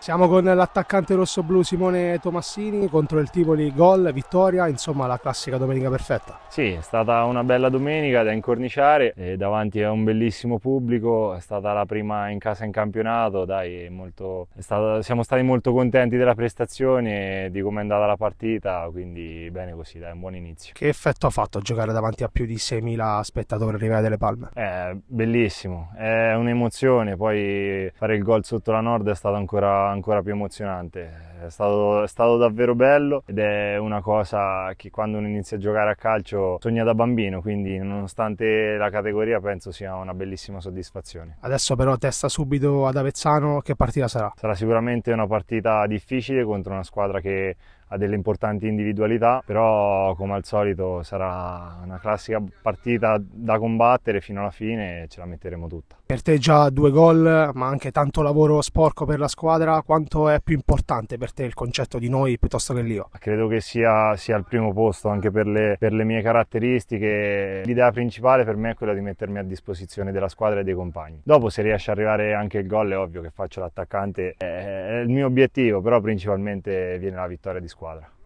Siamo con l'attaccante rosso-blu Simone Tomassini contro il Tivoli, gol, vittoria, insomma la classica domenica perfetta. Sì, è stata una bella domenica da incorniciare, davanti a un bellissimo pubblico, è stata la prima in casa in campionato, dai, molto, stata, siamo stati molto contenti della prestazione, e di come è andata la partita, quindi bene così, dai, un buon inizio. Che effetto ha fatto giocare davanti a più di 6.000 spettatori a Rivera delle Palme? È eh, bellissimo, è un'emozione, poi fare il gol sotto la Nord è stato ancora ancora più emozionante è stato, è stato, davvero bello ed è una cosa che quando uno inizia a giocare a calcio sogna da bambino, quindi nonostante la categoria penso sia una bellissima soddisfazione. Adesso però testa subito ad Avezzano, che partita sarà? Sarà sicuramente una partita difficile contro una squadra che ha delle importanti individualità, però come al solito sarà una classica partita da combattere fino alla fine e ce la metteremo tutta. Per te già due gol, ma anche tanto lavoro sporco per la squadra, quanto è più importante per per te il concetto di noi piuttosto che l'io? Credo che sia, sia al primo posto anche per le, per le mie caratteristiche. L'idea principale per me è quella di mettermi a disposizione della squadra e dei compagni. Dopo se riesce ad arrivare anche il gol è ovvio che faccio l'attaccante, è il mio obiettivo, però principalmente viene la vittoria di squadra.